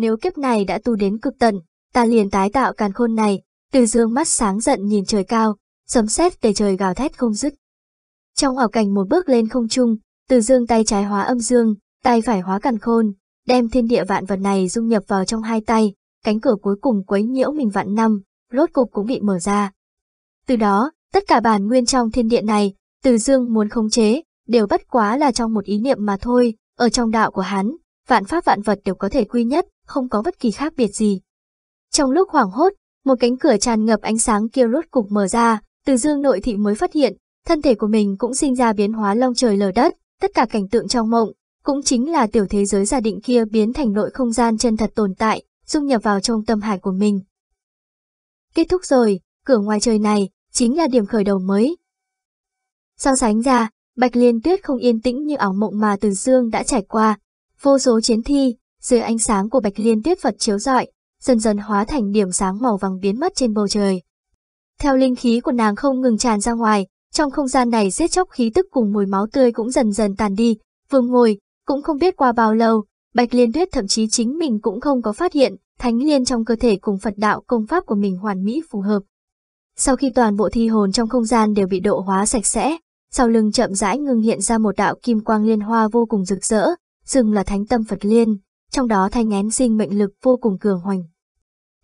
nếu kiếp này đã tu đến cực tận, ta liền tái tạo càn khôn này, từ dương mắt sáng giận nhìn trời cao, sấm sét tề trời gào thét không dứt. Trong ảo cảnh một bước lên không trung, từ dương tay trái hóa âm dương, tay phải hóa càn khôn, đem thiên địa vạn vật này dung nhập vào trong hai tay, cánh cửa cuối cùng quấy nhiễu mình vạn năm, rốt cục cũng bị mở ra. Từ đó, tất cả bản nguyên trong thiên địa này, từ dương muốn khống chế, đều bất quá là trong một ý niệm mà thôi, ở trong đạo của hắn, vạn pháp vạn vật đều có thể quy nhất, không có bất kỳ khác biệt gì. Trong lúc hoảng hốt, một cánh cửa tràn ngập ánh sáng kia rốt cục mở ra, từ dương nội thị mới phát hiện, thân thể của mình cũng sinh ra biến hóa long trời lở đất, tất cả cảnh tượng trong mộng, cũng chính là tiểu thế giới gia định kia biến thành nội không gian chân thật tồn tại, dung nhập vào trong tâm hải của mình. Kết thúc rồi, cửa ngoài trời này, chính là điểm khởi đầu mới. So sánh ra, Bạch Liên Tuyết không yên tĩnh như ảo mộng mà Từ Dương đã trải qua. Vô số chiến thi, dưới ánh sáng của bạch liên tiếp Phật chiếu rọi, dần dần hóa thành điểm sáng màu vàng biến mất trên bầu trời. Theo linh khí của nàng không ngừng tràn ra ngoài, trong không gian này giết chóc khí tức cùng mùi máu tươi cũng dần dần tàn đi, vương ngồi, cũng không biết qua bao lâu, bạch liên tuyết thậm chí chính mình cũng không có phát hiện, thánh liên trong cơ thể cùng Phật đạo công pháp của mình hoàn mỹ phù hợp. Sau khi toàn bộ thi hồn trong không gian đều bị độ hóa sạch sẽ, sau lưng chậm rãi ngưng hiện ra một đạo kim quang liên hoa vô cùng rực rỡ, dừng là thánh tâm Phật liên trong đó thanh ngén sinh mệnh lực vô cùng cường hoành.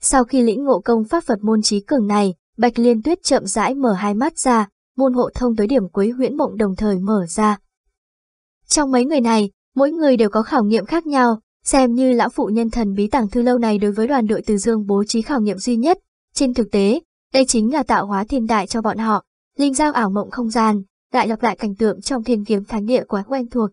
Sau khi lĩnh ngộ công pháp Phật môn trí cường này, Bạch Liên Tuyết chậm rãi mở hai mắt ra, môn hộ thông tới điểm cuối huyễn mộng đồng thời mở ra. Trong mấy người này, mỗi người đều có khảo nghiệm khác nhau, xem như lão phụ nhân thần bí tàng thư lâu này đối với đoàn đội từ dương bố trí khảo nghiệm duy nhất. Trên thực tế, đây chính là tạo hóa thiên đại cho bọn họ, linh giao ảo mộng không gian, đại lặp lại cảnh tượng trong thiên kiếm thánh địa quá quen thuộc.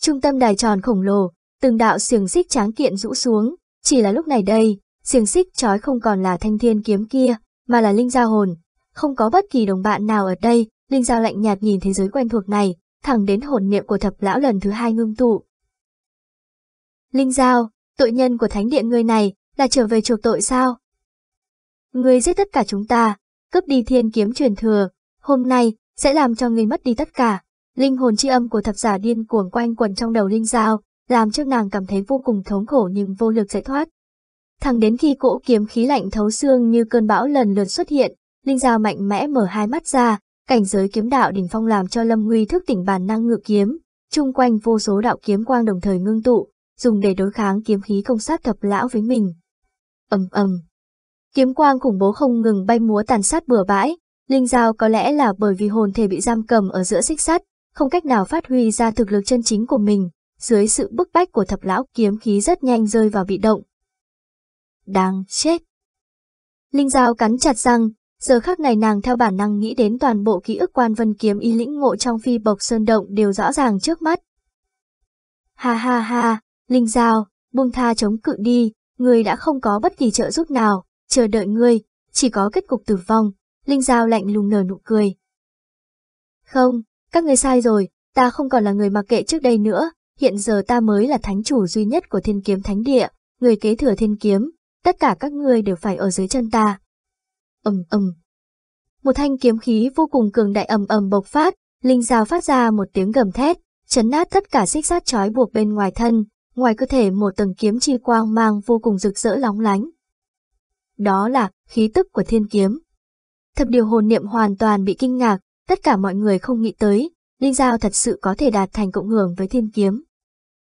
Trung tâm đài tròn khổng lồ, từng đạo xiềng xích tráng kiện rũ xuống, chỉ là lúc này đây, xiềng xích trói không còn là thanh thiên kiếm kia, mà là linh dao hồn. Không có bất kỳ đồng bạn nào ở đây, linh dao lạnh nhạt nhìn thế giới quen thuộc này, thẳng đến hồn niệm của thập lão lần thứ hai ngưng tụ. Linh dao, tội nhân của thánh điện ngươi này, là trở về chuộc tội sao? Ngươi giết tất cả chúng ta, cướp đi thiên kiếm truyền thừa, hôm nay, sẽ làm cho ngươi mất đi tất cả. Linh hồn chi âm của thập giả điên cuồng quanh quẩn trong đầu linh dao làm cho nàng cảm thấy vô cùng thống khổ nhưng vô lực giải thoát. Thẳng đến khi cỗ kiếm khí lạnh thấu xương như cơn bão lần lượt xuất hiện, Linh Giao mạnh mẽ mở hai mắt ra, cảnh giới kiếm đạo đỉnh phong làm cho Lâm Nguy thức tỉnh bản năng ngự kiếm, chung quanh vô số đạo kiếm quang đồng thời ngưng tụ, dùng để đối kháng kiếm khí công sát thập lão với mình. ầm ầm, kiếm quang khủng bố không ngừng bay múa tàn sát bừa bãi, Linh Giao có lẽ là bởi vì hồn thể bị giam cầm ở giữa xích sắt, không cách nào phát huy ra thực lực chân chính của mình, dưới sự bức bách của thập lão kiếm khí rất nhanh rơi vào bị động. đang chết! Linh Giao cắn chặt răng, giờ khắc này nàng theo bản năng nghĩ đến toàn bộ ký ức quan vân kiếm y lĩnh ngộ trong phi bộc sơn động đều rõ ràng trước mắt. Ha ha ha, Linh Giao, buông tha chống cự đi, người đã không có bất kỳ trợ giúp nào, chờ đợi ngươi, chỉ có kết cục tử vong, Linh Giao lạnh lùng nở nụ cười. Không, các ngươi sai rồi, ta không còn là người mặc kệ trước đây nữa, hiện giờ ta mới là thánh chủ duy nhất của thiên kiếm thánh địa, người kế thừa thiên kiếm, tất cả các ngươi đều phải ở dưới chân ta. ầm ầm. Một thanh kiếm khí vô cùng cường đại ầm ầm bộc phát, linh dao phát ra một tiếng gầm thét, chấn nát tất cả xích sát trói buộc bên ngoài thân, ngoài cơ thể một tầng kiếm chi quang mang vô cùng rực rỡ lóng lánh. Đó là khí tức của thiên kiếm. Thập điều hồn niệm hoàn toàn bị kinh ngạc, tất cả mọi người không nghĩ tới, Linh Giao thật sự có thể đạt thành cộng hưởng với thiên kiếm.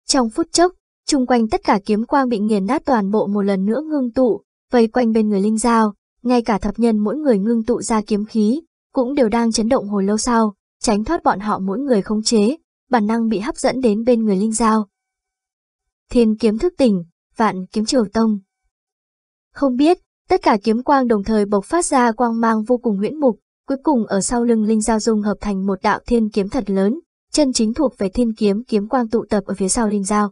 Trong phút chốc, chung quanh tất cả kiếm quang bị nghiền nát toàn bộ một lần nữa ngưng tụ, vây quanh bên người Linh Giao, ngay cả thập nhân mỗi người ngưng tụ ra kiếm khí, cũng đều đang chấn động hồi lâu sau, tránh thoát bọn họ mỗi người không chế, bản năng bị hấp dẫn đến bên người Linh Giao. Thiên kiếm thức tỉnh, vạn kiếm triều tông. Không biết, tất cả kiếm quang đồng thời bộc phát ra quang mang vô cùng huyễn mục, Cuối cùng ở sau lưng Linh Giao Dung hợp thành một đạo thiên kiếm thật lớn, chân chính thuộc về thiên kiếm kiếm quang tụ tập ở phía sau Linh Giao.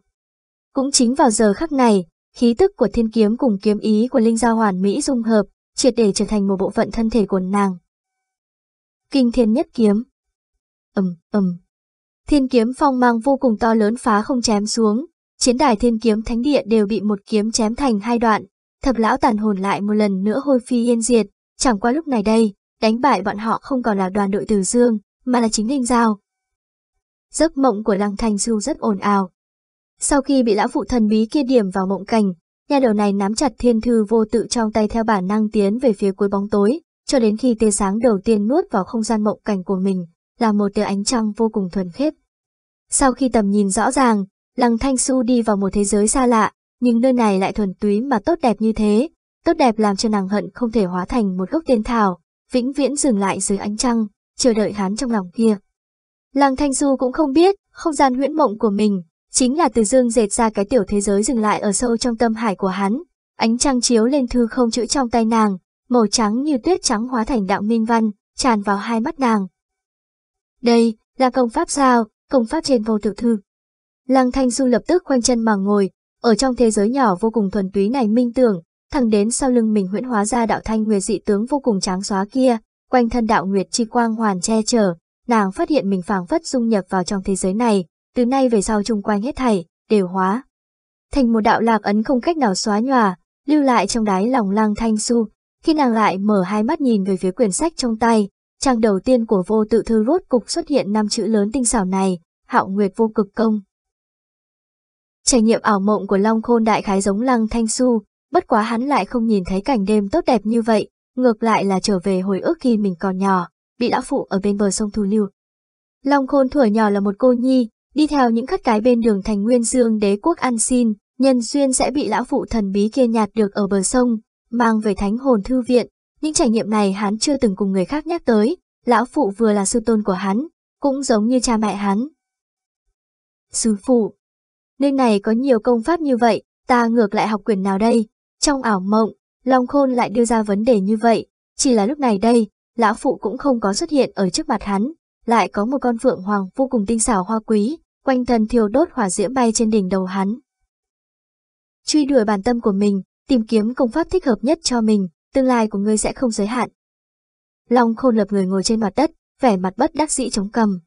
Cũng chính vào giờ khắc này, khí tức của thiên kiếm cùng kiếm ý của Linh Giao hoàn mỹ dung hợp, triệt để trở thành một bộ phận thân thể của nàng. Kinh thiên nhất kiếm. Ầm ầm. Thiên kiếm phong mang vô cùng to lớn phá không chém xuống, chiến đài thiên kiếm thánh địa đều bị một kiếm chém thành hai đoạn, thập lão tàn hồn lại một lần nữa hôi phi yên diệt, chẳng qua lúc này đây, đánh bại bọn họ không còn là đoàn đội từ dương, mà là chính Ninh Giao. Giấc mộng của Lăng Thanh Du rất ồn ào. Sau khi bị lão phụ thần bí kia điểm vào mộng cảnh, nhà đầu này nắm chặt thiên thư vô tự trong tay theo bản năng tiến về phía cuối bóng tối, cho đến khi tia sáng đầu tiên nuốt vào không gian mộng cảnh của mình, là một tia ánh trăng vô cùng thuần khiết. Sau khi tầm nhìn rõ ràng, Lăng Thanh Du đi vào một thế giới xa lạ, nhưng nơi này lại thuần túy mà tốt đẹp như thế, tốt đẹp làm cho nàng hận không thể hóa thành một gốc tiên thảo, vĩnh viễn dừng lại dưới ánh trăng, chờ đợi hắn trong lòng kia. Làng Thanh Du cũng không biết, không gian huyễn mộng của mình, chính là từ dương dệt ra cái tiểu thế giới dừng lại ở sâu trong tâm hải của hắn. Ánh trăng chiếu lên thư không chữ trong tay nàng, màu trắng như tuyết trắng hóa thành đạo minh văn, tràn vào hai mắt nàng. Đây, là công pháp sao, công pháp trên vô tiểu thư. Lăng Thanh Du lập tức khoanh chân mà ngồi, ở trong thế giới nhỏ vô cùng thuần túy này minh tưởng, thẳng đến sau lưng mình huyễn hóa ra đạo thanh nguyệt dị tướng vô cùng tráng xóa kia, quanh thân đạo nguyệt chi quang hoàn che chở, nàng phát hiện mình phảng phất dung nhập vào trong thế giới này, từ nay về sau chung quanh hết thảy đều hóa thành một đạo lạc ấn không cách nào xóa nhòa, lưu lại trong đáy lòng Lang Thanh su Khi nàng lại mở hai mắt nhìn về phía quyển sách trong tay, trang đầu tiên của vô tự thư rốt cục xuất hiện năm chữ lớn tinh xảo này, Hạo Nguyệt vô cực công. Trải nghiệm ảo mộng của Long Khôn đại khái giống Lăng Thanh su bất quá hắn lại không nhìn thấy cảnh đêm tốt đẹp như vậy, ngược lại là trở về hồi ức khi mình còn nhỏ, bị lão phụ ở bên bờ sông thu lưu. Long khôn thuở nhỏ là một cô nhi, đi theo những khất cái bên đường thành nguyên dương đế quốc ăn xin, nhân duyên sẽ bị lão phụ thần bí kia nhạt được ở bờ sông, mang về thánh hồn thư viện. Những trải nghiệm này hắn chưa từng cùng người khác nhắc tới, lão phụ vừa là sư tôn của hắn, cũng giống như cha mẹ hắn. Sư phụ, nơi này có nhiều công pháp như vậy, ta ngược lại học quyền nào đây, trong ảo mộng, Long Khôn lại đưa ra vấn đề như vậy, chỉ là lúc này đây, lão phụ cũng không có xuất hiện ở trước mặt hắn, lại có một con phượng hoàng vô cùng tinh xảo hoa quý, quanh thân thiêu đốt hỏa diễm bay trên đỉnh đầu hắn. Truy đuổi bản tâm của mình, tìm kiếm công pháp thích hợp nhất cho mình, tương lai của ngươi sẽ không giới hạn. Long Khôn lập người ngồi trên mặt đất, vẻ mặt bất đắc dĩ chống cằm.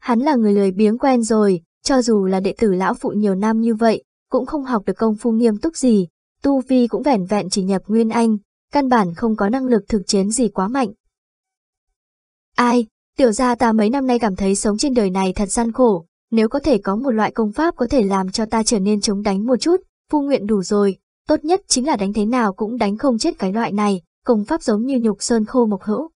Hắn là người lười biếng quen rồi, cho dù là đệ tử lão phụ nhiều năm như vậy, cũng không học được công phu nghiêm túc gì, Tu Vi cũng vẻn vẹn chỉ nhập Nguyên Anh, căn bản không có năng lực thực chiến gì quá mạnh. Ai, tiểu gia ta mấy năm nay cảm thấy sống trên đời này thật gian khổ, nếu có thể có một loại công pháp có thể làm cho ta trở nên chống đánh một chút, phu nguyện đủ rồi, tốt nhất chính là đánh thế nào cũng đánh không chết cái loại này, công pháp giống như nhục sơn khô mộc hữu.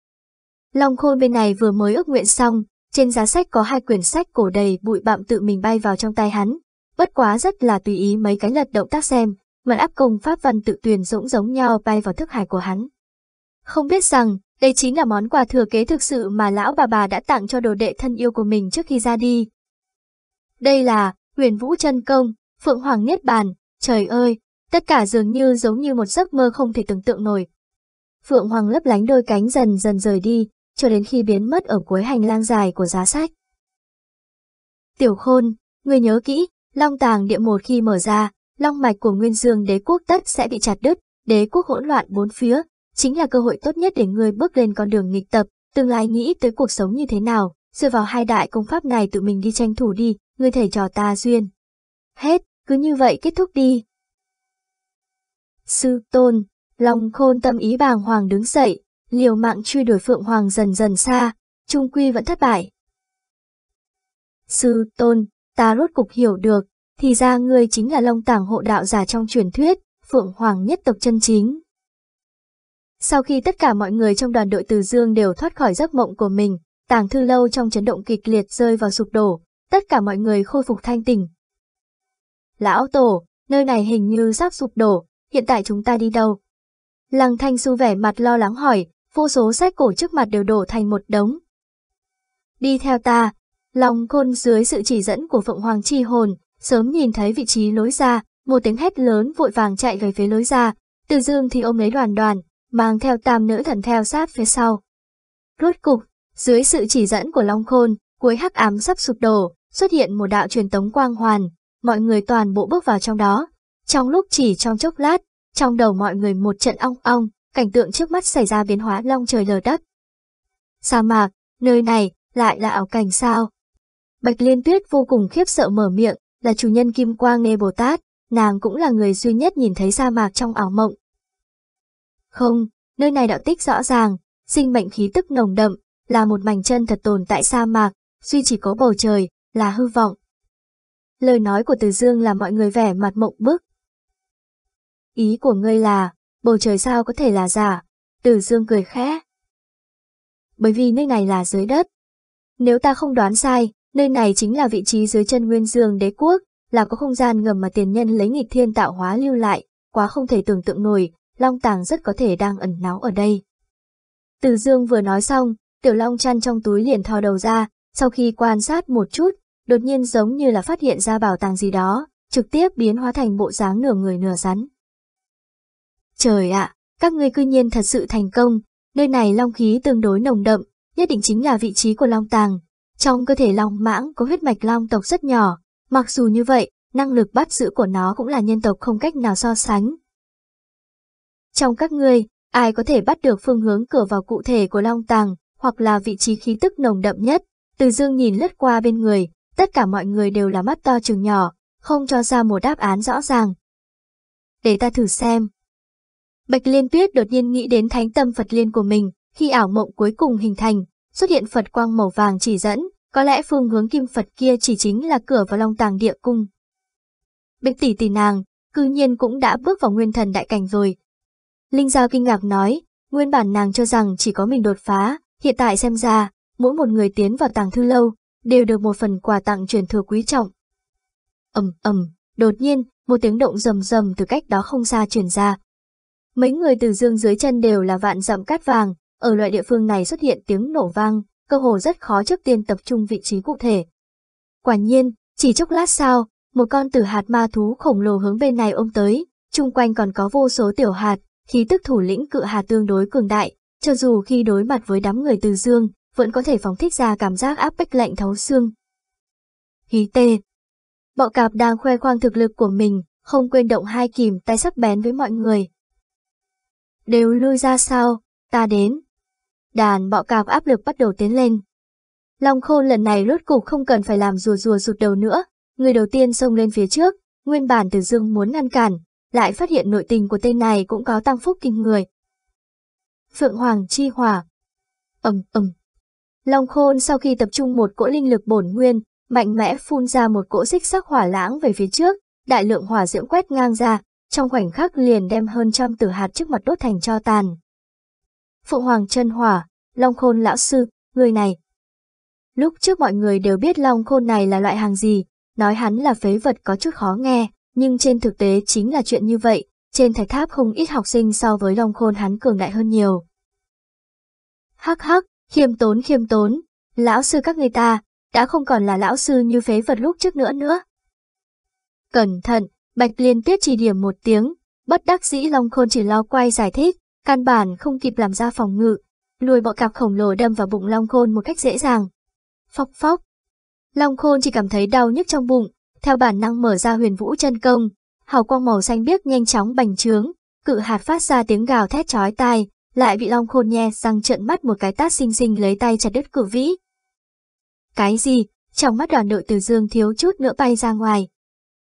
Long khôn bên này vừa mới ước nguyện xong, trên giá sách có hai quyển sách cổ đầy bụi bặm tự mình bay vào trong tay hắn, bất quá rất là tùy ý mấy cái lật động tác xem, mật áp cùng pháp văn tự tuyển rỗng giống nhau bay vào thức hải của hắn. Không biết rằng, đây chính là món quà thừa kế thực sự mà lão bà bà đã tặng cho đồ đệ thân yêu của mình trước khi ra đi. Đây là huyền vũ chân công, phượng hoàng niết bàn, trời ơi, tất cả dường như giống như một giấc mơ không thể tưởng tượng nổi. Phượng hoàng lấp lánh đôi cánh dần dần rời đi, cho đến khi biến mất ở cuối hành lang dài của giá sách. Tiểu khôn, người nhớ kỹ, long tàng địa một khi mở ra, long mạch của Nguyên Dương đế quốc tất sẽ bị chặt đứt, đế quốc hỗn loạn bốn phía, chính là cơ hội tốt nhất để ngươi bước lên con đường nghịch tập, tương lai nghĩ tới cuộc sống như thế nào, dựa vào hai đại công pháp này tự mình đi tranh thủ đi, ngươi thầy trò ta duyên. Hết, cứ như vậy kết thúc đi. Sư Tôn, Long Khôn tâm ý bàng hoàng đứng dậy, liều mạng truy đuổi Phượng Hoàng dần dần xa, trung quy vẫn thất bại. Sư Tôn, ta rốt cục hiểu được, thì ra ngươi chính là Long Tảng hộ đạo giả trong truyền thuyết, Phượng Hoàng nhất tộc chân chính. Sau khi tất cả mọi người trong đoàn đội Từ Dương đều thoát khỏi giấc mộng của mình, tàng thư lâu trong chấn động kịch liệt rơi vào sụp đổ, tất cả mọi người khôi phục thanh tỉnh. Lão Tổ, nơi này hình như sắp sụp đổ, hiện tại chúng ta đi đâu? Lăng Thanh Xu vẻ mặt lo lắng hỏi, vô số sách cổ trước mặt đều đổ thành một đống. Đi theo ta, lòng khôn dưới sự chỉ dẫn của Phượng Hoàng Chi Hồn, Sớm nhìn thấy vị trí lối ra, một tiếng hét lớn vội vàng chạy về phía lối ra, từ dương thì ôm lấy đoàn đoàn, mang theo tam nữ thần theo sát phía sau. Rốt cục, dưới sự chỉ dẫn của Long Khôn, cuối hắc ám sắp sụp đổ, xuất hiện một đạo truyền tống quang hoàn, mọi người toàn bộ bước vào trong đó. Trong lúc chỉ trong chốc lát, trong đầu mọi người một trận ong ong, cảnh tượng trước mắt xảy ra biến hóa long trời lở đất. Sa mạc, nơi này, lại là ảo cảnh sao? Bạch Liên Tuyết vô cùng khiếp sợ mở miệng, là chủ nhân Kim Quang Nê Bồ Tát, nàng cũng là người duy nhất nhìn thấy sa mạc trong ảo mộng. Không, nơi này đạo tích rõ ràng, sinh mệnh khí tức nồng đậm, là một mảnh chân thật tồn tại sa mạc, duy chỉ có bầu trời, là hư vọng. Lời nói của Từ Dương là mọi người vẻ mặt mộng bức. Ý của ngươi là, bầu trời sao có thể là giả, Từ Dương cười khẽ. Bởi vì nơi này là dưới đất. Nếu ta không đoán sai, Nơi này chính là vị trí dưới chân Nguyên Dương đế quốc, là có không gian ngầm mà tiền nhân lấy nghịch thiên tạo hóa lưu lại, quá không thể tưởng tượng nổi, Long Tàng rất có thể đang ẩn náu ở đây. Từ Dương vừa nói xong, Tiểu Long chăn trong túi liền thò đầu ra, sau khi quan sát một chút, đột nhiên giống như là phát hiện ra bảo tàng gì đó, trực tiếp biến hóa thành bộ dáng nửa người nửa rắn. Trời ạ, các ngươi cư nhiên thật sự thành công, nơi này long khí tương đối nồng đậm, nhất định chính là vị trí của Long Tàng, trong cơ thể long mãng có huyết mạch long tộc rất nhỏ, mặc dù như vậy, năng lực bắt giữ của nó cũng là nhân tộc không cách nào so sánh. Trong các ngươi, ai có thể bắt được phương hướng cửa vào cụ thể của long tàng, hoặc là vị trí khí tức nồng đậm nhất, từ dương nhìn lướt qua bên người, tất cả mọi người đều là mắt to chừng nhỏ, không cho ra một đáp án rõ ràng. Để ta thử xem. Bạch Liên Tuyết đột nhiên nghĩ đến thánh tâm Phật Liên của mình, khi ảo mộng cuối cùng hình thành, xuất hiện Phật quang màu vàng chỉ dẫn, có lẽ phương hướng kim Phật kia chỉ chính là cửa vào long tàng địa cung. Bích tỷ tỷ nàng, cư nhiên cũng đã bước vào nguyên thần đại cảnh rồi. Linh Giao kinh ngạc nói, nguyên bản nàng cho rằng chỉ có mình đột phá, hiện tại xem ra, mỗi một người tiến vào tàng thư lâu, đều được một phần quà tặng truyền thừa quý trọng. ầm ầm, đột nhiên, một tiếng động rầm rầm từ cách đó không xa truyền ra. Mấy người từ dương dưới chân đều là vạn dặm cát vàng, ở loại địa phương này xuất hiện tiếng nổ vang, cơ hồ rất khó trước tiên tập trung vị trí cụ thể. Quả nhiên, chỉ chốc lát sau, một con tử hạt ma thú khổng lồ hướng bên này ôm tới, chung quanh còn có vô số tiểu hạt, khí tức thủ lĩnh cự hạt tương đối cường đại, cho dù khi đối mặt với đám người từ dương, vẫn có thể phóng thích ra cảm giác áp bách lạnh thấu xương. Hí tê Bọ cạp đang khoe khoang thực lực của mình, không quên động hai kìm tay sắc bén với mọi người. Đều lui ra sao, ta đến. Đàn bọ cạp áp lực bắt đầu tiến lên. Long khôn lần này rốt cục không cần phải làm rùa rùa rụt đầu nữa, người đầu tiên xông lên phía trước, nguyên bản từ dương muốn ngăn cản, lại phát hiện nội tình của tên này cũng có tăng phúc kinh người. Phượng Hoàng Chi Hòa. ầm ầm. Long khôn sau khi tập trung một cỗ linh lực bổn nguyên, mạnh mẽ phun ra một cỗ xích sắc hỏa lãng về phía trước, đại lượng hỏa diễm quét ngang ra, trong khoảnh khắc liền đem hơn trăm tử hạt trước mặt đốt thành cho tàn, Phụ Hoàng chân hỏa, Long Khôn lão sư, người này. Lúc trước mọi người đều biết Long Khôn này là loại hàng gì, nói hắn là phế vật có chút khó nghe, nhưng trên thực tế chính là chuyện như vậy, trên thạch tháp không ít học sinh so với Long Khôn hắn cường đại hơn nhiều. Hắc hắc, khiêm tốn khiêm tốn, lão sư các người ta, đã không còn là lão sư như phế vật lúc trước nữa nữa. Cẩn thận, Bạch Liên Tuyết chỉ điểm một tiếng, bất đắc dĩ Long Khôn chỉ lo quay giải thích, căn bản không kịp làm ra phòng ngự, lùi bọ cạp khổng lồ đâm vào bụng Long Khôn một cách dễ dàng. Phóc phóc. Long Khôn chỉ cảm thấy đau nhức trong bụng, theo bản năng mở ra huyền vũ chân công, hào quang màu xanh biếc nhanh chóng bành trướng, cự hạt phát ra tiếng gào thét chói tai, lại bị Long Khôn nhe răng trợn mắt một cái tát xinh xinh lấy tay chặt đứt cử vĩ. Cái gì? Trong mắt đoàn đội từ dương thiếu chút nữa bay ra ngoài.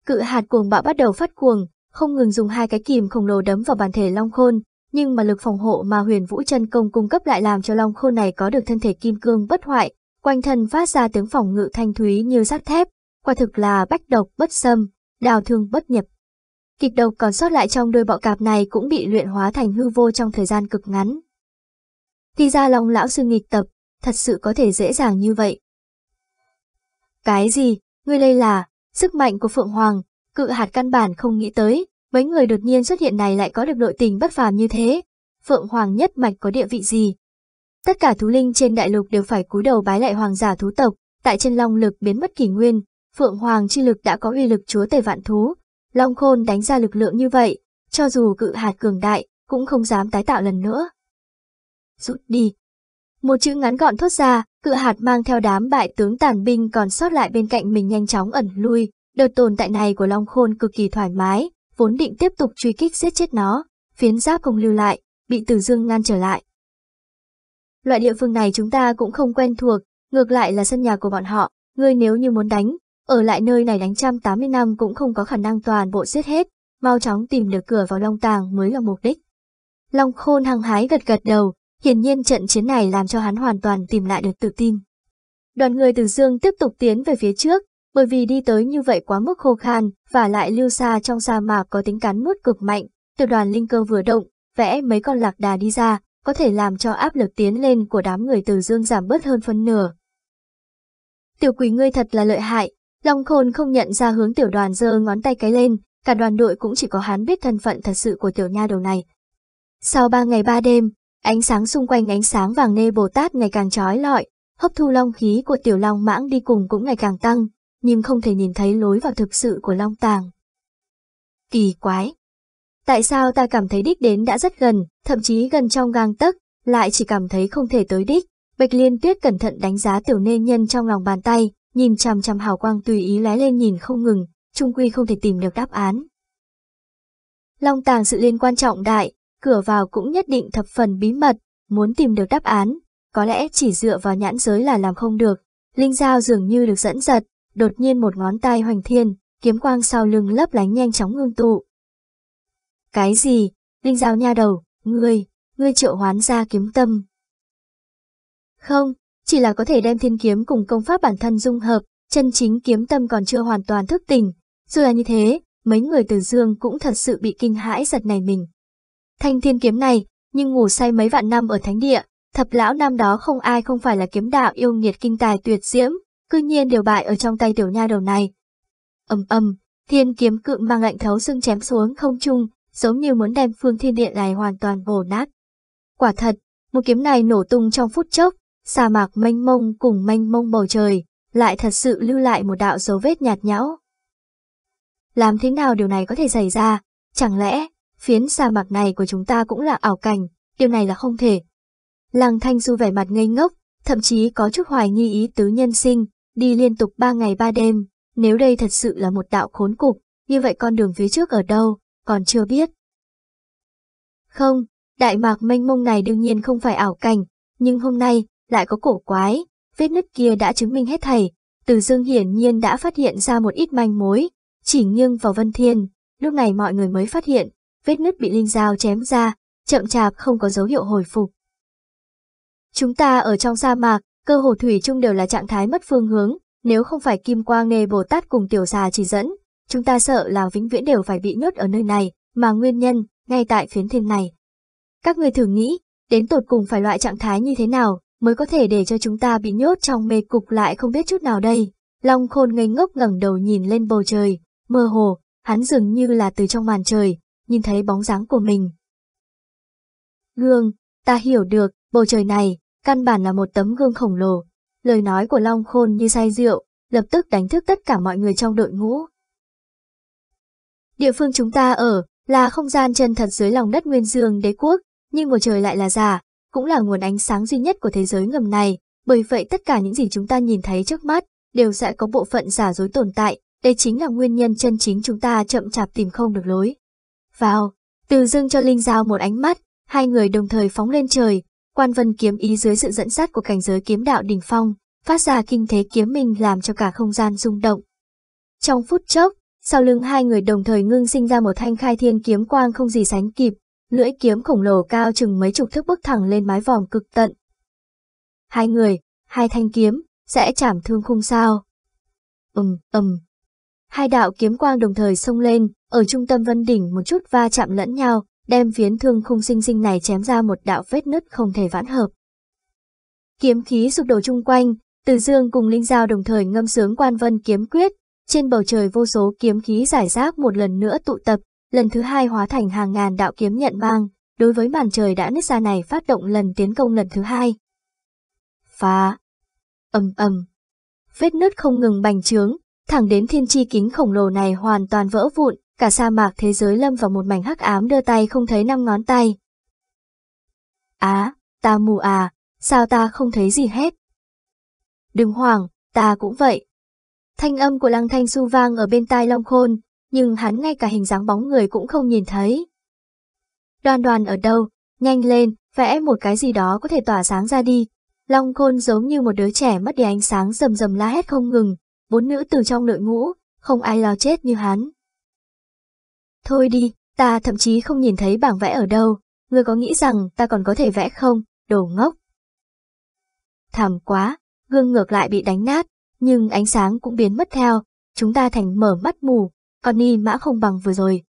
Cự hạt cuồng bạo bắt đầu phát cuồng, không ngừng dùng hai cái kìm khổng lồ đấm vào bàn thể Long Khôn, nhưng mà lực phòng hộ mà huyền vũ chân công cung cấp lại làm cho long khôn này có được thân thể kim cương bất hoại, quanh thân phát ra tiếng phòng ngự thanh thúy như sắt thép, quả thực là bách độc bất xâm, đào thương bất nhập. Kịch độc còn sót lại trong đôi bọ cạp này cũng bị luyện hóa thành hư vô trong thời gian cực ngắn. Thì ra long lão sư nghịch tập, thật sự có thể dễ dàng như vậy. Cái gì, ngươi đây là, sức mạnh của Phượng Hoàng, cự hạt căn bản không nghĩ tới, Mấy người đột nhiên xuất hiện này lại có được nội tình bất phàm như thế, Phượng Hoàng nhất mạch có địa vị gì? Tất cả thú linh trên đại lục đều phải cúi đầu bái lại hoàng giả thú tộc, tại trên long lực biến mất kỷ nguyên, Phượng Hoàng chi lực đã có uy lực chúa tề vạn thú, Long Khôn đánh ra lực lượng như vậy, cho dù cự hạt cường đại, cũng không dám tái tạo lần nữa. Rút đi. Một chữ ngắn gọn thốt ra, cự hạt mang theo đám bại tướng tàn binh còn sót lại bên cạnh mình nhanh chóng ẩn lui, đợt tồn tại này của Long Khôn cực kỳ thoải mái, vốn định tiếp tục truy kích giết chết nó, phiến giáp không lưu lại, bị Tử Dương ngăn trở lại. Loại địa phương này chúng ta cũng không quen thuộc, ngược lại là sân nhà của bọn họ, ngươi nếu như muốn đánh, ở lại nơi này đánh trăm tám mươi năm cũng không có khả năng toàn bộ giết hết, mau chóng tìm được cửa vào Long Tàng mới là mục đích. Long Khôn hăng hái gật gật đầu, hiển nhiên trận chiến này làm cho hắn hoàn toàn tìm lại được tự tin. Đoàn người từ Dương tiếp tục tiến về phía trước, bởi vì đi tới như vậy quá mức khô khan và lại lưu xa trong sa mạc có tính cắn nuốt cực mạnh, tiểu đoàn linh cơ vừa động, vẽ mấy con lạc đà đi ra, có thể làm cho áp lực tiến lên của đám người từ dương giảm bớt hơn phân nửa. Tiểu quỷ ngươi thật là lợi hại, Long Khôn không nhận ra hướng tiểu đoàn giơ ngón tay cái lên, cả đoàn đội cũng chỉ có hắn biết thân phận thật sự của tiểu nha đầu này. Sau ba ngày ba đêm, ánh sáng xung quanh ánh sáng vàng nê Bồ Tát ngày càng trói lọi, hấp thu long khí của tiểu long mãng đi cùng cũng ngày càng tăng, nhưng không thể nhìn thấy lối vào thực sự của Long Tàng. Kỳ quái! Tại sao ta cảm thấy đích đến đã rất gần, thậm chí gần trong gang tấc, lại chỉ cảm thấy không thể tới đích? Bạch Liên Tuyết cẩn thận đánh giá tiểu nê nhân trong lòng bàn tay, nhìn chằm chằm hào quang tùy ý lé lên nhìn không ngừng, trung quy không thể tìm được đáp án. Long tàng sự liên quan trọng đại, cửa vào cũng nhất định thập phần bí mật, muốn tìm được đáp án, có lẽ chỉ dựa vào nhãn giới là làm không được. Linh Giao dường như được dẫn dật, đột nhiên một ngón tay hoành thiên, kiếm quang sau lưng lấp lánh nhanh chóng ngưng tụ. Cái gì? Linh giáo nha đầu, ngươi, ngươi triệu hoán ra kiếm tâm. Không, chỉ là có thể đem thiên kiếm cùng công pháp bản thân dung hợp, chân chính kiếm tâm còn chưa hoàn toàn thức tỉnh. Dù là như thế, mấy người từ dương cũng thật sự bị kinh hãi giật này mình. Thanh thiên kiếm này, nhưng ngủ say mấy vạn năm ở thánh địa, thập lão năm đó không ai không phải là kiếm đạo yêu nghiệt kinh tài tuyệt diễm, cư nhiên đều bại ở trong tay tiểu nha đầu này. Ầm ầm, thiên kiếm cự mang lạnh thấu xương chém xuống không trung, giống như muốn đem phương thiên điện này hoàn toàn bổ nát. Quả thật, một kiếm này nổ tung trong phút chốc, sa mạc mênh mông cùng mênh mông bầu trời, lại thật sự lưu lại một đạo dấu vết nhạt nhão. Làm thế nào điều này có thể xảy ra? Chẳng lẽ, phiến sa mạc này của chúng ta cũng là ảo cảnh, điều này là không thể. Lăng Thanh Du vẻ mặt ngây ngốc, thậm chí có chút hoài nghi ý tứ nhân sinh, đi liên tục ba ngày ba đêm, nếu đây thật sự là một đạo khốn cục, như vậy con đường phía trước ở đâu, còn chưa biết. Không, đại mạc mênh mông này đương nhiên không phải ảo cảnh, nhưng hôm nay lại có cổ quái, vết nứt kia đã chứng minh hết thảy, Từ Dương hiển nhiên đã phát hiện ra một ít manh mối, chỉ nghiêng vào Vân Thiên, lúc này mọi người mới phát hiện, vết nứt bị linh dao chém ra, chậm chạp không có dấu hiệu hồi phục. Chúng ta ở trong sa mạc, Cơ hồ thủy chung đều là trạng thái mất phương hướng, nếu không phải Kim Quang Nê Bồ Tát cùng tiểu xà chỉ dẫn, chúng ta sợ là vĩnh viễn đều phải bị nhốt ở nơi này, mà nguyên nhân, ngay tại phiến thiên này. Các người thử nghĩ, đến tột cùng phải loại trạng thái như thế nào, mới có thể để cho chúng ta bị nhốt trong mê cục lại không biết chút nào đây. Long khôn ngây ngốc ngẩng đầu nhìn lên bầu trời, mơ hồ, hắn dường như là từ trong màn trời, nhìn thấy bóng dáng của mình. Gương, ta hiểu được, bầu trời này, Căn bản là một tấm gương khổng lồ, lời nói của Long Khôn như say rượu, lập tức đánh thức tất cả mọi người trong đội ngũ. Địa phương chúng ta ở là không gian chân thật dưới lòng đất Nguyên Dương đế quốc, nhưng một trời lại là giả, cũng là nguồn ánh sáng duy nhất của thế giới ngầm này, bởi vậy tất cả những gì chúng ta nhìn thấy trước mắt đều sẽ có bộ phận giả dối tồn tại, đây chính là nguyên nhân chân chính chúng ta chậm chạp tìm không được lối. Vào, từ dưng cho Linh Giao một ánh mắt, hai người đồng thời phóng lên trời, Quan vân kiếm ý dưới sự dẫn dắt của cảnh giới kiếm đạo đỉnh phong, phát ra kinh thế kiếm mình làm cho cả không gian rung động. Trong phút chốc, sau lưng hai người đồng thời ngưng sinh ra một thanh khai thiên kiếm quang không gì sánh kịp, lưỡi kiếm khổng lồ cao chừng mấy chục thước bước thẳng lên mái vòm cực tận. Hai người, hai thanh kiếm, sẽ chảm thương khung sao. Ừm, ầm, Hai đạo kiếm quang đồng thời xông lên, ở trung tâm vân đỉnh một chút va chạm lẫn nhau, đem phiến thương khung sinh sinh này chém ra một đạo vết nứt không thể vãn hợp. Kiếm khí sụp đổ chung quanh, Từ Dương cùng Linh Giao đồng thời ngâm sướng quan vân kiếm quyết, trên bầu trời vô số kiếm khí giải rác một lần nữa tụ tập, lần thứ hai hóa thành hàng ngàn đạo kiếm nhận mang, đối với màn trời đã nứt ra này phát động lần tiến công lần thứ hai. Phá! ầm ầm Vết nứt không ngừng bành trướng, thẳng đến thiên chi kính khổng lồ này hoàn toàn vỡ vụn, cả sa mạc thế giới lâm vào một mảnh hắc ám đưa tay không thấy năm ngón tay. Á, ta mù à, sao ta không thấy gì hết? Đừng hoảng, ta cũng vậy. Thanh âm của lăng thanh su vang ở bên tai Long Khôn, nhưng hắn ngay cả hình dáng bóng người cũng không nhìn thấy. Đoàn đoàn ở đâu, nhanh lên, vẽ một cái gì đó có thể tỏa sáng ra đi. Long Khôn giống như một đứa trẻ mất đi ánh sáng rầm rầm la hét không ngừng, bốn nữ từ trong đội ngũ, không ai lo chết như hắn. Thôi đi, ta thậm chí không nhìn thấy bảng vẽ ở đâu, ngươi có nghĩ rằng ta còn có thể vẽ không, đồ ngốc. Thảm quá, gương ngược lại bị đánh nát, nhưng ánh sáng cũng biến mất theo, chúng ta thành mở mắt mù, còn ni mã không bằng vừa rồi.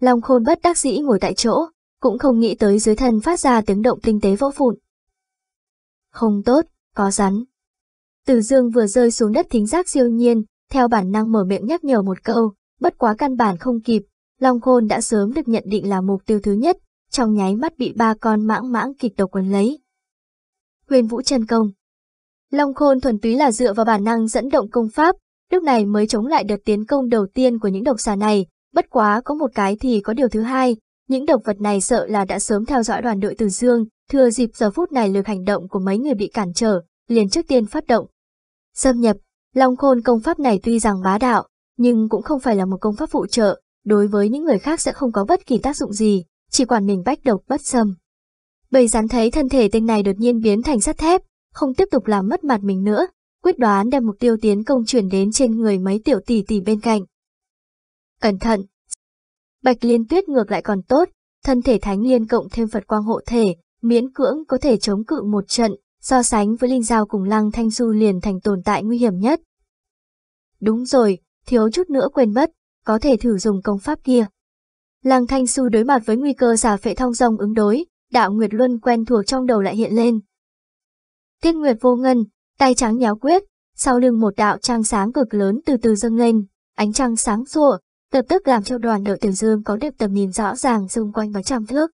Long khôn bất đắc dĩ ngồi tại chỗ, cũng không nghĩ tới dưới thân phát ra tiếng động tinh tế vỗ vụn. Không tốt, có rắn. Từ dương vừa rơi xuống đất thính giác siêu nhiên, theo bản năng mở miệng nhắc nhở một câu, bất quá căn bản không kịp, Long Khôn đã sớm được nhận định là mục tiêu thứ nhất, trong nháy mắt bị ba con mãng mãng kịch độc quấn lấy. Huyền Vũ chân công Long Khôn thuần túy là dựa vào bản năng dẫn động công pháp, lúc này mới chống lại đợt tiến công đầu tiên của những độc xà này, bất quá có một cái thì có điều thứ hai, những độc vật này sợ là đã sớm theo dõi đoàn đội Từ Dương, thừa dịp giờ phút này lực hành động của mấy người bị cản trở, liền trước tiên phát động. Xâm nhập, Long Khôn công pháp này tuy rằng bá đạo, nhưng cũng không phải là một công pháp phụ trợ, đối với những người khác sẽ không có bất kỳ tác dụng gì, chỉ quản mình bách độc bất xâm. Bầy rắn thấy thân thể tên này đột nhiên biến thành sắt thép, không tiếp tục làm mất mặt mình nữa, quyết đoán đem mục tiêu tiến công chuyển đến trên người mấy tiểu tỷ tỷ bên cạnh. Cẩn thận! Bạch liên tuyết ngược lại còn tốt, thân thể thánh liên cộng thêm Phật quang hộ thể, miễn cưỡng có thể chống cự một trận, so sánh với linh dao cùng lăng thanh du liền thành tồn tại nguy hiểm nhất. Đúng rồi, thiếu chút nữa quên mất, có thể thử dùng công pháp kia. Lăng Thanh Xu đối mặt với nguy cơ giả phệ thong dong ứng đối, đạo Nguyệt Luân quen thuộc trong đầu lại hiện lên. Tiết Nguyệt vô ngân, tay trắng nhéo quyết, sau lưng một đạo trăng sáng cực lớn từ từ dâng lên, ánh trăng sáng sủa, lập tức làm cho đoàn đội tiểu dương có được tầm nhìn rõ ràng xung quanh và trăm thước.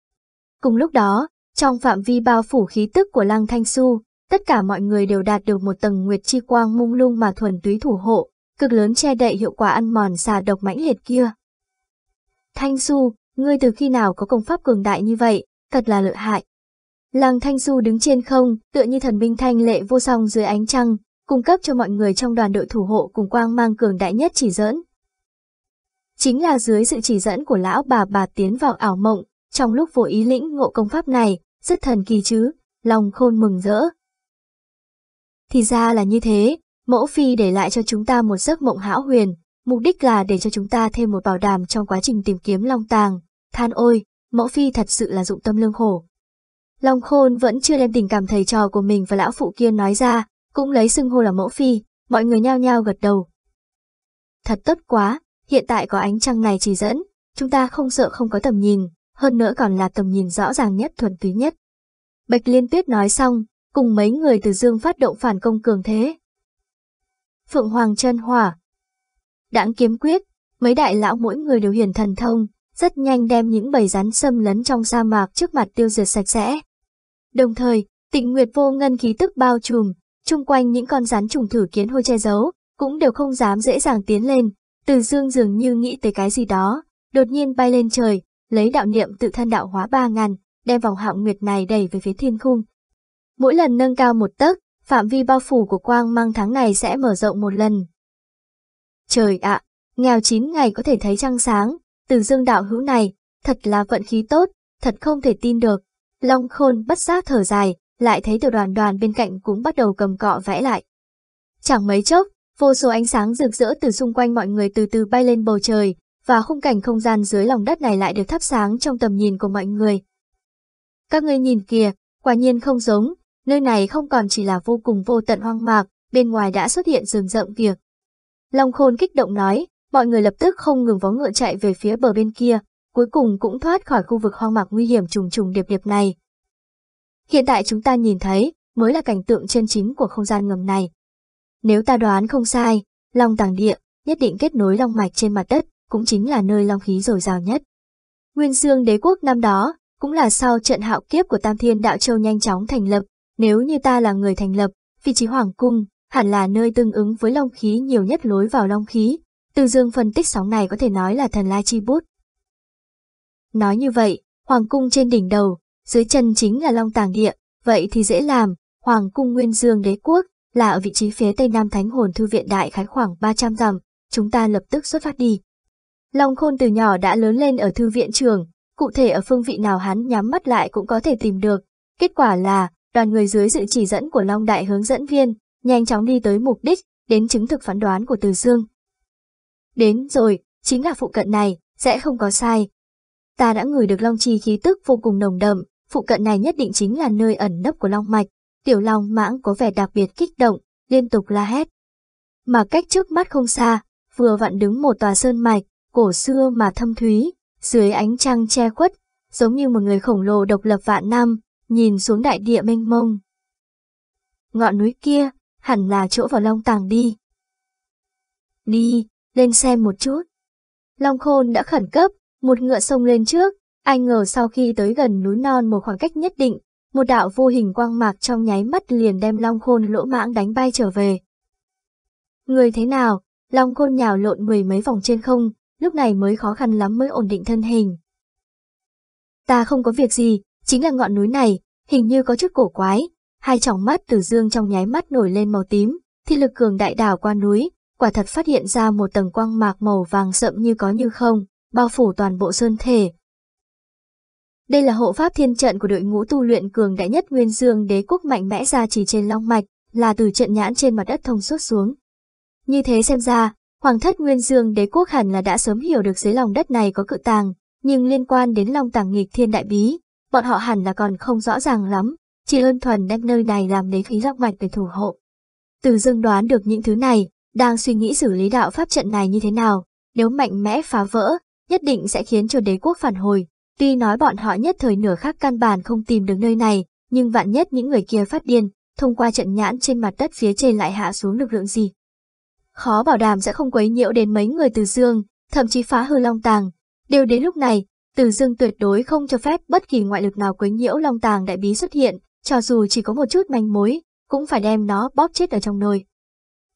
Cùng lúc đó, trong phạm vi bao phủ khí tức của Lăng Thanh Xu, tất cả mọi người đều đạt được một tầng nguyệt chi quang mung lung mà thuần túy thủ hộ, cực lớn che đậy hiệu quả ăn mòn xà độc mãnh liệt kia. Thanh Du, ngươi từ khi nào có công pháp cường đại như vậy, thật là lợi hại. Lăng Thanh Du đứng trên không, tựa như thần binh thanh lệ vô song dưới ánh trăng, cung cấp cho mọi người trong đoàn đội thủ hộ cùng quang mang cường đại nhất chỉ dẫn. Chính là dưới sự chỉ dẫn của lão bà bà tiến vào ảo mộng, trong lúc vô ý lĩnh ngộ công pháp này, rất thần kỳ chứ, lòng khôn mừng rỡ. Thì ra là như thế, Mẫu phi để lại cho chúng ta một giấc mộng hão huyền, mục đích là để cho chúng ta thêm một bảo đảm trong quá trình tìm kiếm long tàng. Than ôi, mẫu phi thật sự là dụng tâm lương khổ. Long khôn vẫn chưa đem tình cảm thầy trò của mình và lão phụ kia nói ra, cũng lấy xưng hô là mẫu phi, mọi người nhao nhao gật đầu. Thật tốt quá, hiện tại có ánh trăng này chỉ dẫn, chúng ta không sợ không có tầm nhìn, hơn nữa còn là tầm nhìn rõ ràng nhất thuần túy nhất. Bạch Liên Tuyết nói xong, cùng mấy người từ dương phát động phản công cường thế, Phượng Hoàng chân hỏa. Đãng kiếm quyết, mấy đại lão mỗi người đều hiển thần thông, rất nhanh đem những bầy rắn xâm lấn trong sa mạc trước mặt tiêu diệt sạch sẽ. Đồng thời, tịnh nguyệt vô ngân khí tức bao trùm, chung quanh những con rắn trùng thử kiến hôi che giấu, cũng đều không dám dễ dàng tiến lên, từ dương dường như nghĩ tới cái gì đó, đột nhiên bay lên trời, lấy đạo niệm tự thân đạo hóa ba ngàn, đem vòng hạo nguyệt này đẩy về phía thiên khung. Mỗi lần nâng cao một tấc, phạm vi bao phủ của quang mang tháng này sẽ mở rộng một lần. Trời ạ, nghèo chín ngày có thể thấy trăng sáng, từ dương đạo hữu này, thật là vận khí tốt, thật không thể tin được. Long khôn bất giác thở dài, lại thấy tiểu đoàn đoàn bên cạnh cũng bắt đầu cầm cọ vẽ lại. Chẳng mấy chốc, vô số ánh sáng rực rỡ từ xung quanh mọi người từ từ bay lên bầu trời, và khung cảnh không gian dưới lòng đất này lại được thắp sáng trong tầm nhìn của mọi người. Các ngươi nhìn kìa, quả nhiên không giống, Nơi này không còn chỉ là vô cùng vô tận hoang mạc, bên ngoài đã xuất hiện rừng rậm việc. Long khôn kích động nói, mọi người lập tức không ngừng vó ngựa chạy về phía bờ bên kia, cuối cùng cũng thoát khỏi khu vực hoang mạc nguy hiểm trùng trùng điệp điệp này. Hiện tại chúng ta nhìn thấy, mới là cảnh tượng chân chính của không gian ngầm này. Nếu ta đoán không sai, long tàng địa, nhất định kết nối long mạch trên mặt đất, cũng chính là nơi long khí dồi dào nhất. Nguyên Dương đế quốc năm đó, cũng là sau trận hạo kiếp của Tam Thiên Đạo Châu nhanh chóng thành lập, nếu như ta là người thành lập, vị trí hoàng cung, hẳn là nơi tương ứng với long khí nhiều nhất lối vào long khí. Từ dương phân tích sóng này có thể nói là thần lai chi bút. Nói như vậy, hoàng cung trên đỉnh đầu, dưới chân chính là long tàng địa, vậy thì dễ làm, hoàng cung nguyên dương đế quốc, là ở vị trí phía tây nam thánh hồn thư viện đại khái khoảng 300 dặm, chúng ta lập tức xuất phát đi. Long khôn từ nhỏ đã lớn lên ở thư viện trường, cụ thể ở phương vị nào hắn nhắm mắt lại cũng có thể tìm được, kết quả là đoàn người dưới sự chỉ dẫn của Long Đại hướng dẫn viên, nhanh chóng đi tới mục đích, đến chứng thực phán đoán của Từ Dương. Đến rồi, chính là phụ cận này, sẽ không có sai. Ta đã ngửi được Long Chi khí tức vô cùng nồng đậm, phụ cận này nhất định chính là nơi ẩn nấp của Long Mạch. Tiểu Long mãng có vẻ đặc biệt kích động, liên tục la hét. Mà cách trước mắt không xa, vừa vặn đứng một tòa sơn mạch, cổ xưa mà thâm thúy, dưới ánh trăng che khuất, giống như một người khổng lồ độc lập vạn năm, nhìn xuống đại địa mênh mông. Ngọn núi kia, hẳn là chỗ vào long tàng đi. Đi, lên xem một chút. Long khôn đã khẩn cấp, một ngựa sông lên trước, ai ngờ sau khi tới gần núi non một khoảng cách nhất định, một đạo vô hình quang mạc trong nháy mắt liền đem long khôn lỗ mãng đánh bay trở về. Người thế nào, long khôn nhào lộn mười mấy vòng trên không, lúc này mới khó khăn lắm mới ổn định thân hình. Ta không có việc gì, Chính là ngọn núi này, hình như có chút cổ quái, hai tròng mắt từ dương trong nháy mắt nổi lên màu tím, thị lực cường đại đảo qua núi, quả thật phát hiện ra một tầng quang mạc màu vàng sậm như có như không, bao phủ toàn bộ sơn thể. Đây là hộ pháp thiên trận của đội ngũ tu luyện cường đại nhất Nguyên Dương đế quốc mạnh mẽ ra chỉ trên long mạch, là từ trận nhãn trên mặt đất thông suốt xuống. Như thế xem ra, Hoàng thất Nguyên Dương đế quốc hẳn là đã sớm hiểu được dưới lòng đất này có cự tàng, nhưng liên quan đến long tàng nghịch thiên đại bí, bọn họ hẳn là còn không rõ ràng lắm, chỉ ơn thuần đem nơi này làm đế khí dọc mạch để thủ hộ. Từ dương đoán được những thứ này, đang suy nghĩ xử lý đạo pháp trận này như thế nào, nếu mạnh mẽ phá vỡ, nhất định sẽ khiến cho đế quốc phản hồi. Tuy nói bọn họ nhất thời nửa khắc căn bản không tìm được nơi này, nhưng vạn nhất những người kia phát điên, thông qua trận nhãn trên mặt đất phía trên lại hạ xuống lực lượng gì. Khó bảo đảm sẽ không quấy nhiễu đến mấy người từ dương, thậm chí phá hư long tàng. Đều đến lúc này, từ dương tuyệt đối không cho phép bất kỳ ngoại lực nào quấy nhiễu Long Tàng Đại Bí xuất hiện, cho dù chỉ có một chút manh mối, cũng phải đem nó bóp chết ở trong nồi.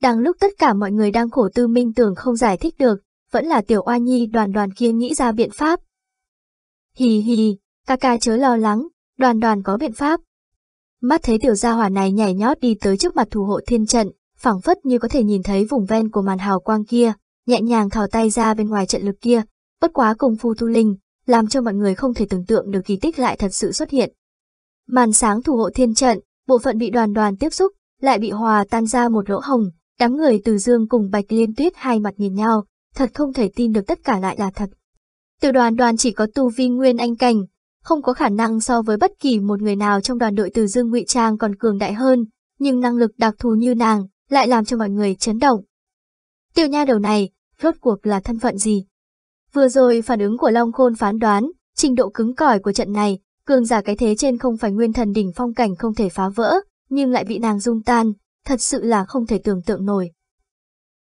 Đang lúc tất cả mọi người đang khổ tư minh tưởng không giải thích được, vẫn là tiểu oa nhi đoàn đoàn kia nghĩ ra biện pháp. Hì hì, ca ca chớ lo lắng, đoàn đoàn có biện pháp. Mắt thấy tiểu gia hỏa này nhảy nhót đi tới trước mặt thủ hộ thiên trận, phảng phất như có thể nhìn thấy vùng ven của màn hào quang kia, nhẹ nhàng thò tay ra bên ngoài trận lực kia, bất quá cùng phu thu linh, làm cho mọi người không thể tưởng tượng được kỳ tích lại thật sự xuất hiện. Màn sáng thủ hộ thiên trận, bộ phận bị đoàn đoàn tiếp xúc, lại bị hòa tan ra một lỗ hồng, đám người từ dương cùng bạch liên tuyết hai mặt nhìn nhau, thật không thể tin được tất cả lại là thật. Từ đoàn đoàn chỉ có tu vi nguyên anh cảnh, không có khả năng so với bất kỳ một người nào trong đoàn đội từ dương ngụy trang còn cường đại hơn, nhưng năng lực đặc thù như nàng lại làm cho mọi người chấn động. Tiểu nha đầu này, rốt cuộc là thân phận gì? Vừa rồi phản ứng của Long Khôn phán đoán, trình độ cứng cỏi của trận này, cường giả cái thế trên không phải nguyên thần đỉnh phong cảnh không thể phá vỡ, nhưng lại bị nàng dung tan, thật sự là không thể tưởng tượng nổi.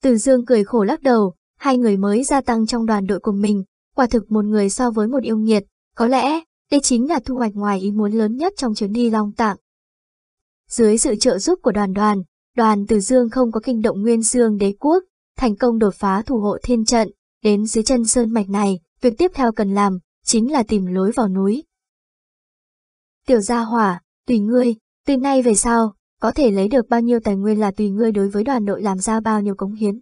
Từ Dương cười khổ lắc đầu, hai người mới gia tăng trong đoàn đội của mình, quả thực một người so với một yêu nghiệt, có lẽ đây chính là thu hoạch ngoài ý muốn lớn nhất trong chuyến đi Long Tạng. Dưới sự trợ giúp của đoàn đoàn, đoàn Từ Dương không có kinh động Nguyên Dương đế quốc, thành công đột phá thủ hộ thiên trận, Đến dưới chân sơn mạch này, việc tiếp theo cần làm chính là tìm lối vào núi. Tiểu gia hỏa, tùy ngươi, từ nay về sau, có thể lấy được bao nhiêu tài nguyên là tùy ngươi đối với đoàn đội làm ra bao nhiêu cống hiến.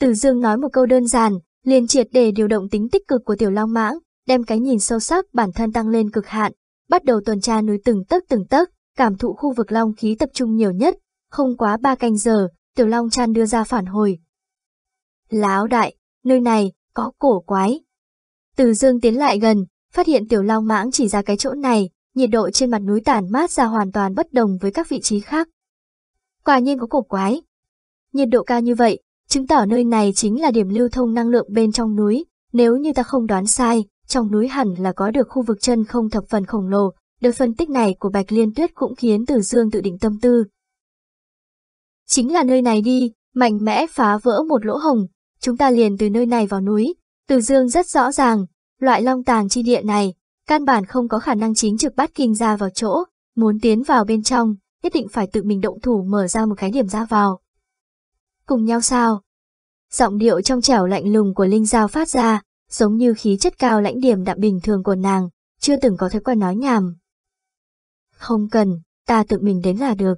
Từ dương nói một câu đơn giản, liền triệt để điều động tính tích cực của tiểu long mãng, đem cái nhìn sâu sắc bản thân tăng lên cực hạn, bắt đầu tuần tra núi từng tấc từng tấc, cảm thụ khu vực long khí tập trung nhiều nhất, không quá ba canh giờ, tiểu long chan đưa ra phản hồi. Láo đại, nơi này có cổ quái. Từ dương tiến lại gần, phát hiện tiểu long mãng chỉ ra cái chỗ này, nhiệt độ trên mặt núi tản mát ra hoàn toàn bất đồng với các vị trí khác. Quả nhiên có cổ quái. Nhiệt độ cao như vậy, chứng tỏ nơi này chính là điểm lưu thông năng lượng bên trong núi, nếu như ta không đoán sai, trong núi hẳn là có được khu vực chân không thập phần khổng lồ, đợt phân tích này của Bạch Liên Tuyết cũng khiến Từ Dương tự định tâm tư. Chính là nơi này đi, mạnh mẽ phá vỡ một lỗ hồng, chúng ta liền từ nơi này vào núi. Từ dương rất rõ ràng, loại long tàng chi địa này, căn bản không có khả năng chính trực bắt kinh ra vào chỗ, muốn tiến vào bên trong, nhất định phải tự mình động thủ mở ra một cái điểm ra vào. Cùng nhau sao? Giọng điệu trong trẻo lạnh lùng của Linh Giao phát ra, giống như khí chất cao lãnh điểm đạm bình thường của nàng, chưa từng có thói quen nói nhảm. Không cần, ta tự mình đến là được.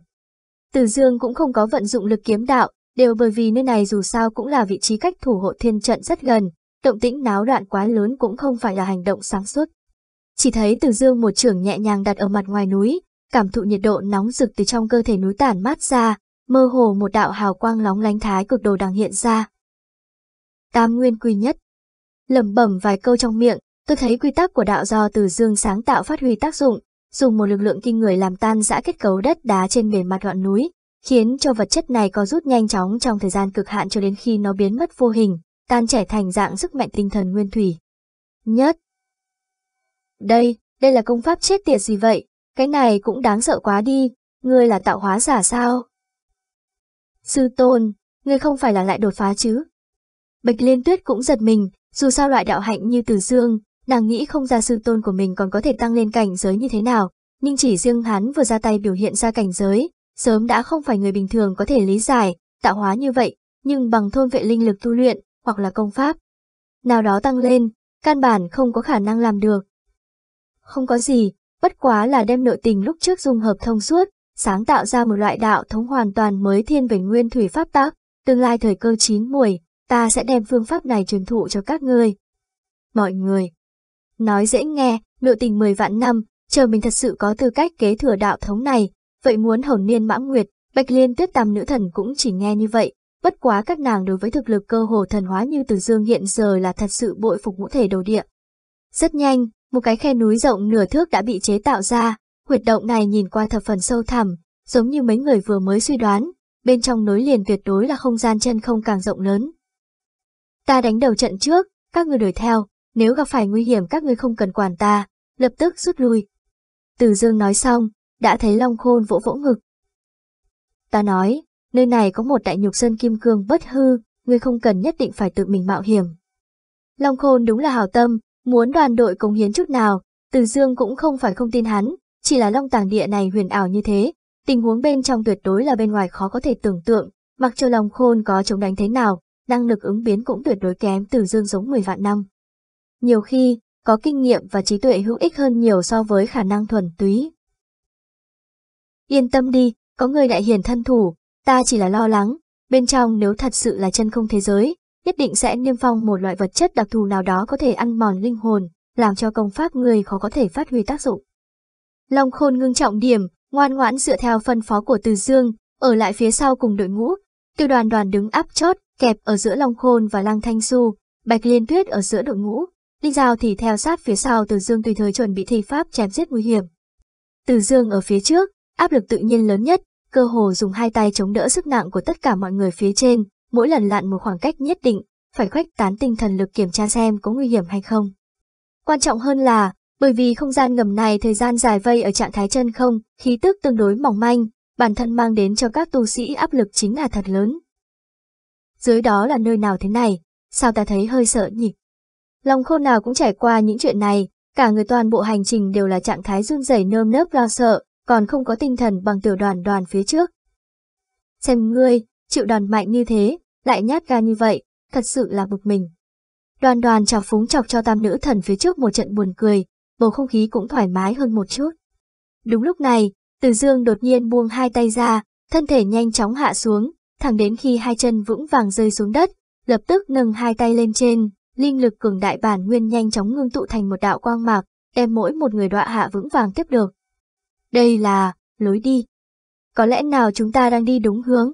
Từ dương cũng không có vận dụng lực kiếm đạo, đều bởi vì nơi này dù sao cũng là vị trí cách thủ hộ thiên trận rất gần, động tĩnh náo loạn quá lớn cũng không phải là hành động sáng suốt. Chỉ thấy Từ Dương một trưởng nhẹ nhàng đặt ở mặt ngoài núi, cảm thụ nhiệt độ nóng rực từ trong cơ thể núi tản mát ra, mơ hồ một đạo hào quang lóng lánh thái cực đồ đang hiện ra. Tam nguyên quy nhất. Lẩm bẩm vài câu trong miệng, tôi thấy quy tắc của đạo do Từ Dương sáng tạo phát huy tác dụng, dùng một lực lượng kinh người làm tan rã kết cấu đất đá trên bề mặt gọn núi, khiến cho vật chất này có rút nhanh chóng trong thời gian cực hạn cho đến khi nó biến mất vô hình, tan chảy thành dạng sức mạnh tinh thần nguyên thủy. Nhất Đây, đây là công pháp chết tiệt gì vậy? Cái này cũng đáng sợ quá đi, ngươi là tạo hóa giả sao? Sư tôn, ngươi không phải là lại đột phá chứ? Bạch Liên Tuyết cũng giật mình, dù sao loại đạo hạnh như từ dương, nàng nghĩ không ra sư tôn của mình còn có thể tăng lên cảnh giới như thế nào, nhưng chỉ riêng hắn vừa ra tay biểu hiện ra cảnh giới, sớm đã không phải người bình thường có thể lý giải, tạo hóa như vậy, nhưng bằng thôn vệ linh lực tu luyện, hoặc là công pháp. Nào đó tăng lên, căn bản không có khả năng làm được. Không có gì, bất quá là đem nội tình lúc trước dung hợp thông suốt, sáng tạo ra một loại đạo thống hoàn toàn mới thiên về nguyên thủy pháp tác, tương lai thời cơ chín muồi, ta sẽ đem phương pháp này truyền thụ cho các người. Mọi người, nói dễ nghe, nội tình 10 vạn năm, chờ mình thật sự có tư cách kế thừa đạo thống này, Vậy muốn hồng niên mãng nguyệt, bạch liên tuyết tam nữ thần cũng chỉ nghe như vậy. Bất quá các nàng đối với thực lực cơ hồ thần hóa như từ dương hiện giờ là thật sự bội phục ngũ thể đồ địa. Rất nhanh, một cái khe núi rộng nửa thước đã bị chế tạo ra, huyệt động này nhìn qua thập phần sâu thẳm, giống như mấy người vừa mới suy đoán, bên trong nối liền tuyệt đối là không gian chân không càng rộng lớn. Ta đánh đầu trận trước, các người đuổi theo, nếu gặp phải nguy hiểm các người không cần quản ta, lập tức rút lui. Từ dương nói xong, đã thấy Long Khôn vỗ vỗ ngực. Ta nói, nơi này có một đại nhục sơn kim cương bất hư, ngươi không cần nhất định phải tự mình mạo hiểm. Long Khôn đúng là hào tâm, muốn đoàn đội cống hiến chút nào, Từ Dương cũng không phải không tin hắn, chỉ là Long Tàng Địa này huyền ảo như thế, tình huống bên trong tuyệt đối là bên ngoài khó có thể tưởng tượng, mặc cho Long Khôn có chống đánh thế nào, năng lực ứng biến cũng tuyệt đối kém Từ Dương giống 10 vạn năm. Nhiều khi, có kinh nghiệm và trí tuệ hữu ích hơn nhiều so với khả năng thuần túy. Yên tâm đi, có người đại hiển thân thủ, ta chỉ là lo lắng, bên trong nếu thật sự là chân không thế giới, nhất định sẽ niêm phong một loại vật chất đặc thù nào đó có thể ăn mòn linh hồn, làm cho công pháp người khó có thể phát huy tác dụng. Long khôn ngưng trọng điểm, ngoan ngoãn dựa theo phân phó của Từ Dương, ở lại phía sau cùng đội ngũ, tiêu đoàn đoàn đứng áp chót, kẹp ở giữa Long khôn và Lang Thanh Su, Bạch Liên Tuyết ở giữa đội ngũ, Linh Giao thì theo sát phía sau Từ Dương tùy thời chuẩn bị thi pháp chém giết nguy hiểm. Từ Dương ở phía trước, áp lực tự nhiên lớn nhất, cơ hồ dùng hai tay chống đỡ sức nặng của tất cả mọi người phía trên, mỗi lần lặn một khoảng cách nhất định, phải khuếch tán tinh thần lực kiểm tra xem có nguy hiểm hay không. Quan trọng hơn là, bởi vì không gian ngầm này thời gian dài vây ở trạng thái chân không, khí tức tương đối mỏng manh, bản thân mang đến cho các tu sĩ áp lực chính là thật lớn. Dưới đó là nơi nào thế này, sao ta thấy hơi sợ nhỉ? Lòng khôn nào cũng trải qua những chuyện này, cả người toàn bộ hành trình đều là trạng thái run rẩy nơm nớp lo sợ, còn không có tinh thần bằng tiểu đoàn đoàn phía trước. Xem ngươi, chịu đoàn mạnh như thế, lại nhát gan như vậy, thật sự là bực mình. Đoàn đoàn chọc phúng chọc cho tam nữ thần phía trước một trận buồn cười, bầu không khí cũng thoải mái hơn một chút. Đúng lúc này, Từ Dương đột nhiên buông hai tay ra, thân thể nhanh chóng hạ xuống, thẳng đến khi hai chân vững vàng rơi xuống đất, lập tức nâng hai tay lên trên, linh lực cường đại bản nguyên nhanh chóng ngưng tụ thành một đạo quang mạc, đem mỗi một người đọa hạ vững vàng tiếp được đây là lối đi. Có lẽ nào chúng ta đang đi đúng hướng?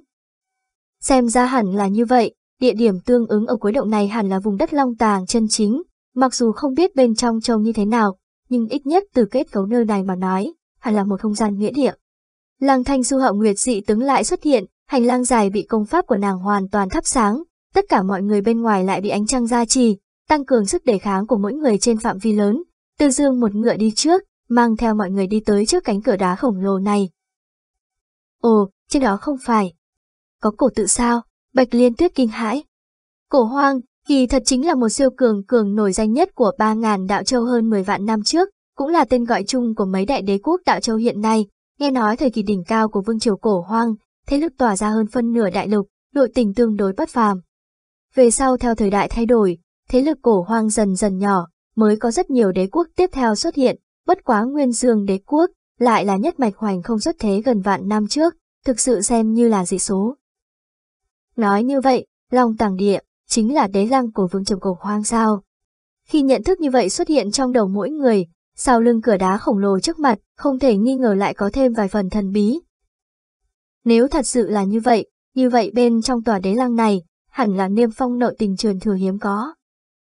Xem ra hẳn là như vậy, địa điểm tương ứng ở cuối động này hẳn là vùng đất long tàng chân chính, mặc dù không biết bên trong trông như thế nào, nhưng ít nhất từ kết cấu nơi này mà nói, hẳn là một không gian nghĩa địa. Lăng thanh su hậu nguyệt dị tướng lại xuất hiện, hành lang dài bị công pháp của nàng hoàn toàn thắp sáng, tất cả mọi người bên ngoài lại bị ánh trăng gia trì, tăng cường sức đề kháng của mỗi người trên phạm vi lớn. Tư Dương một ngựa đi trước, mang theo mọi người đi tới trước cánh cửa đá khổng lồ này. Ồ, trên đó không phải. Có cổ tự sao? Bạch Liên Tuyết kinh hãi. Cổ hoang, kỳ thật chính là một siêu cường cường nổi danh nhất của 3.000 đạo châu hơn 10 vạn năm trước, cũng là tên gọi chung của mấy đại đế quốc đạo châu hiện nay. Nghe nói thời kỳ đỉnh cao của vương triều cổ hoang, thế lực tỏa ra hơn phân nửa đại lục, nội tình tương đối bất phàm. Về sau theo thời đại thay đổi, thế lực cổ hoang dần dần nhỏ, mới có rất nhiều đế quốc tiếp theo xuất hiện, Bất quá Nguyên Dương đế quốc, lại là nhất mạch hoành không xuất thế gần vạn năm trước, thực sự xem như là dị số. Nói như vậy, Long Tàng Địa, chính là đế lăng của vương trầm cổ hoang sao. Khi nhận thức như vậy xuất hiện trong đầu mỗi người, sau lưng cửa đá khổng lồ trước mặt, không thể nghi ngờ lại có thêm vài phần thần bí. Nếu thật sự là như vậy, như vậy bên trong tòa đế lăng này, hẳn là niêm phong nội tình truyền thừa hiếm có.